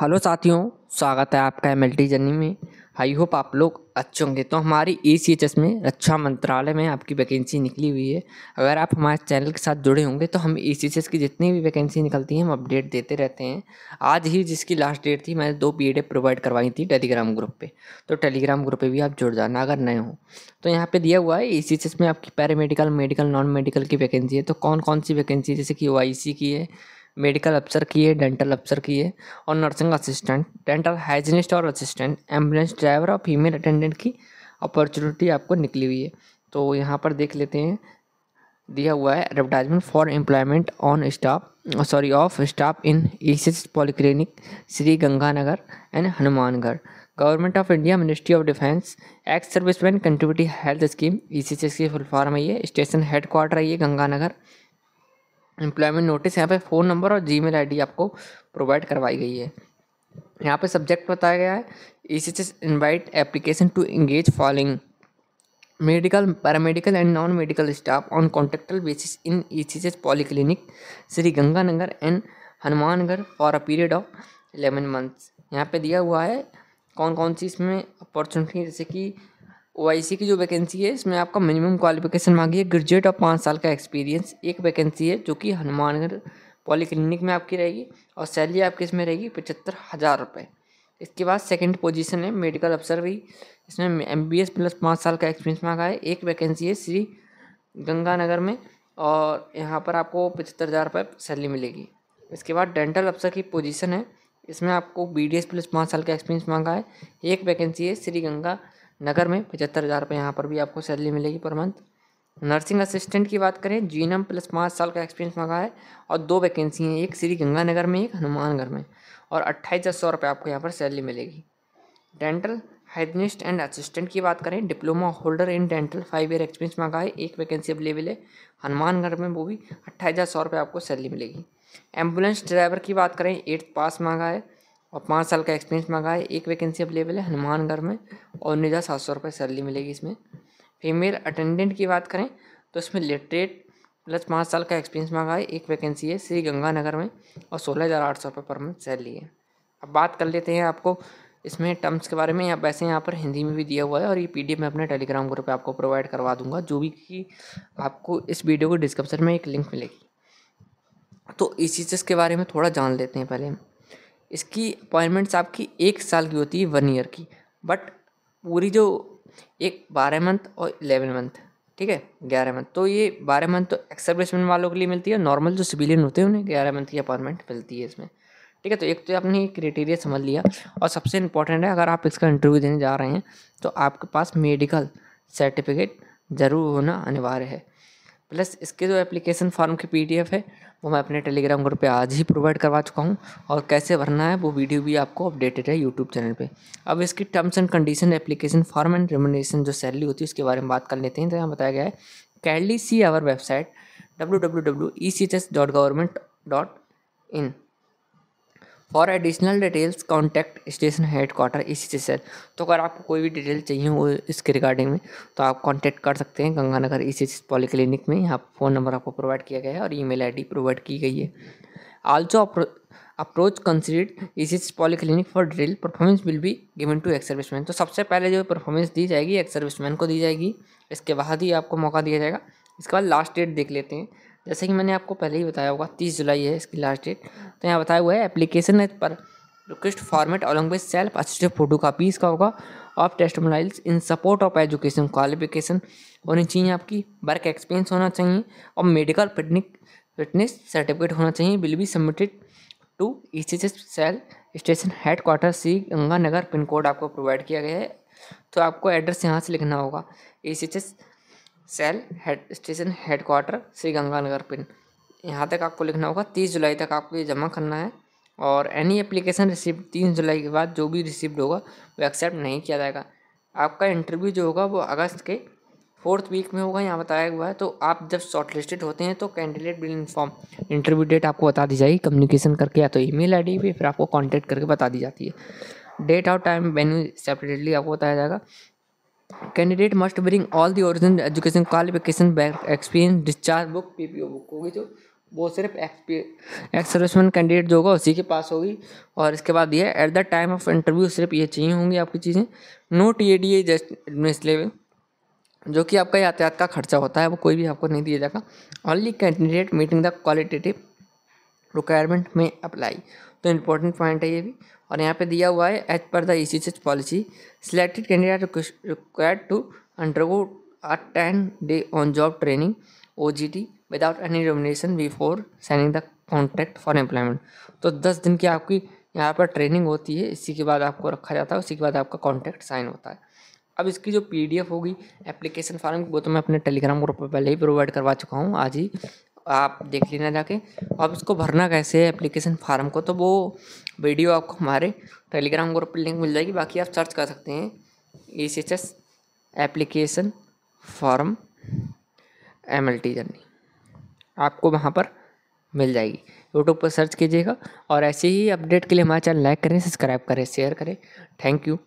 hello साथियों स्वागत है आपका एम एल टी जर्नी में आई होप आप लोग अच्छे होंगे तो हमारी ए सी एच एस में रक्षा मंत्रालय में आपकी वैकेंसी निकली हुई है अगर आप हमारे चैनल के साथ जुड़े होंगे तो हम ए सी एच एस की जितनी भी वैकेंसी निकलती है हम अपडेट देते रहते हैं आज ही जिसकी लास्ट डेट थी मैंने दो पी प्रोवाइड करवाई थी टेलीग्राम ग्रुप पे तो टेलीग्राम ग्रुप पे भी आप जुड़ जाना अगर नए हो तो यहाँ पे दिया हुआ है ए सी एच एस में आपकी पैरामेडिकल मेडिकल नॉन मेडिकल की वैकेंसी है तो कौन कौन सी वैकेंसी जैसे कि ओ आई सी की है मेडिकल अफसर की है डेंटल अफसर की है और नर्सिंग असिस्टेंट डेंटल हाइजीनिस्ट और असिस्टेंट एम्बुलेंस ड्राइवर और फीमेल अटेंडेंट की अपॉर्चुनिटी आपको निकली हुई है तो यहाँ पर देख लेते हैं दिया हुआ है advertisement for employment on staff sorry of staff in ECHS polyclinic Shri Ganganagar and Hanumangarh government of India ministry of defence ex serviceman contributory health scheme E C S की फुल फॉर्म है ये स्टेशन हेड क्वार्टर है ये Ganganagar employment notice यहाँ पे phone number और जी mail आपको provide करवाई गई है यहाँ पे सब्जेक्ट बताया गया है E C S invite application to engage following medical paramedical and non medical staff on contractual basis in E C S polyclinic Shri Ganganagar and Hanumangarh for a period of eleven months यहाँ पे दिया हुआ है कौन कौन सी इसमें अपॉर्चुनिटी जैसे कि ओ की जो वैकेंसी है इसमें आपका मिनिमम क्वालिफिकेशन मांगी है ग्रेजुएट और पाँच साल का एक्सपीरियंस एक वैकेंसी है जो कि हनुमानगढ़ पॉलीक्लिनिक में आपकी रहेगी और सैलरी आपकी इसमें रहेगी पचहत्तर हज़ार रुपये इसके बाद सेकंड पोजीशन है मेडिकल अफसर भी इसमें एम बी एस प्लस पाँच साल का एक्सपीरियंस मांगा है एक वैकेंसी है श्री गंगानगर में और यहाँ पर आपको पचहत्तर हज़ार रुपये सैलरी मिलेगी इसके बाद डेंटल अफसर की पोजीशन है इसमें आपको बी डी एस प्लस पाँच साल का एक्सपीरियंस मांगा है एक वैकेंसी है श्री गंगा नगर में पचहत्तर हज़ार रुपये यहाँ पर भी आपको सैलरी मिलेगी पर मंथ नर्सिंग असिस्टेंट की बात करें जी प्लस पाँच साल का एक्सपीरियंस मांगा है और दो वैकेंसी हैं एक श्री गंगानगर में एक हनुमानगढ़ में और अट्ठाईस हज़ार सौ रुपये आपको यहाँ पर सैलरी मिलेगी डेंटल हाइजनिस्ट एंड असिस्टेंट की बात करें diploma holder in dental five year experience मांगा है एक वैकेंसी अवेलेबल है हनुमानगढ़ में वो भी अट्ठाईस हज़ार सौ रुपये आपको सैलरी मिलेगी एम्बुलेंस ड्राइवर की बात करें एट्थ पास मांगा है और पाँच साल का एक्सपीरियंस मांगा है एक वैकेंसी अवेलेबल है हनुमानगढ़ में और निजा सात सौ रुपये सैलरी मिलेगी इसमें फीमेल अटेंडेंट की बात करें तो इसमें लिटरेट प्लस पाँच साल का एक्सपीरियंस मांगा है एक वैकेंसी है श्री गंगानगर में और सोलह हज़ार आठ सौ रुपये पर मंथ सैलरी है अब बात कर लेते हैं आपको इसमें टर्म्स के बारे में या वैसे यहाँ पर हिंदी में भी दिया हुआ है और ये पीडीएफ मैं अपने टेलीग्राम ग्रुप पर आपको प्रोवाइड करवा दूंगा जो भी कि आपको इस वीडियो को डिस्क्रिप्शन में एक लिंक मिलेगी तो इसी चीज़ के बारे में थोड़ा जान लेते हैं पहले हम इसकी अपॉइंटमेंट्स आपकी एक साल की होती है वन ईयर की बट पूरी जो एक बारह मंथ और इलेवन मंथ ठीक है ग्यारह मंथ तो ये बारह मंथ तो एक्स्ट्रा वालों के लिए मिलती है नॉर्मल जो सिविलियन होते हैं उन्हें ग्यारह मंथ की अपॉइंटमेंट मिलती है इसमें ठीक है तो एक तो आपने ये क्राइटेरिया समझ लिया और सबसे इंपॉर्टेंट है अगर आप इसका इंटरव्यू देने जा रहे हैं तो आपके पास मेडिकल सर्टिफिकेट ज़रूर होना अनिवार्य है प्लस इसके जो एप्लीकेशन फॉर्म की पीडीएफ है वो मैं अपने टेलीग्राम ग्रुप पे आज ही प्रोवाइड करवा चुका हूँ और कैसे भरना है वो वीडियो भी आपको अपडेटेड है यूट्यूब चैनल पे अब इसकी terms and condition application form and remuneration जो सैलरी होती है उसके बारे में बात कर लेते हैं तो यहाँ बताया गया है kindly see our website W W W E C H S dot government dot in for additional details contact station head quarter इसी से तो अगर आपको कोई भी डिटेल चाहिए हो इसके रिगार्डिंग में तो आप कॉन्टैक्ट कर सकते हैं गंगानगर ई पॉली क्लिनिक में यहाँ फ़ोन नंबर आपको प्रोवाइड किया गया है और ईमेल आईडी प्रोवाइड की गई है आल्सो अप्रोच कंसिडर्ड इसी polyclinic for drill performance will be given to ex man तो सबसे पहले जो परफॉर्मेंस दी जाएगी एक्स मैन को दी जाएगी इसके बाद ही आपको मौका दिया जाएगा इसके बाद लास्ट डेट देख लेते हैं जैसे कि मैंने आपको पहले ही बताया होगा तीस जुलाई है इसकी लास्ट डेट तो यहाँ बताया हुआ है एप्लीकेशन है पर request format along with self assistive photo copy इसका होगा of testimonials in support of education qualification होनी चाहिए आपकी वर्क एक्सपीरियंस होना चाहिए और मेडिकल फिटनिक फिटनेस सर्टिफिकेट होना चाहिए will be submitted to E C S cell station head headquarter Sri Ganganagar pin code आपको प्रोवाइड किया गया है तो आपको एड्रेस यहाँ से लिखना होगा E C S cell head station headquarter Shri Ganganagar pin यहाँ तक आपको लिखना होगा तीस जुलाई तक आपको ये जमा करना है और एनी एप्लीकेशन रिसिप्ट तीन जुलाई के बाद जो भी रिसिप्ट होगा वो एक्सेप्ट नहीं किया जाएगा आपका इंटरव्यू जो होगा वो अगस्त के फोर्थ वीक में होगा यहाँ बताया हुआ है तो आप जब शॉर्टलिस्टेड होते हैं तो candidate will inform interview date आपको बता दी जाएगी कम्युनिकेशन करके या तो ईमेल आईडी पे फिर आपको कांटेक्ट करके बता दी जाती है डेट और टाइम वेन्यू सेपरेटली आपको बताया जाएगा candidate must bring all the original education qualification back experience discharge book PPO book होगी जो वो सिर्फ एक्स सर्विसमैन कैंडिडेट जो होगा उसी के पास होगी और इसके बाद ये at the time of interview सिर्फ ये चाहिए होंगी आपकी चीज़ें no T A D A just admissible जो कि आपका यातायात का खर्चा होता है वो कोई भी आपको नहीं दिया जाएगा only candidate meeting the qualitative requirement में अप्लाई तो इम्पोर्टेंट पॉइंट है ये भी और यहाँ पे दिया हुआ है as per the E policy selected candidate required to undergo a ten day on job training O J T without any remuneration before signing the contract for employment तो दस दिन की आपकी यहाँ पर ट्रेनिंग होती है इसी के बाद आपको रखा जाता है उसी के बाद आपका कॉन्ट्रैक्ट साइन होता है अब इसकी जो पी होगी एप्लीकेशन फॉर्म वो तो मैं अपने टेलीग्राम ग्रुप पर पहले ही प्रोवाइड करवा चुका हूँ आज ही आप देख लेना जाके अब इसको भरना कैसे है एप्लीकेशन फार्म को तो वो वीडियो आपको हमारे टेलीग्राम ग्रुप पर लिंक मिल जाएगी बाकी आप सर्च कर सकते हैं E C H S application form M L T journey आपको वहाँ पर मिल जाएगी यूट्यूब पर सर्च कीजिएगा और ऐसे ही अपडेट के लिए हमारे चैनल लाइक करें सब्सक्राइब करें शेयर करें थैंक यू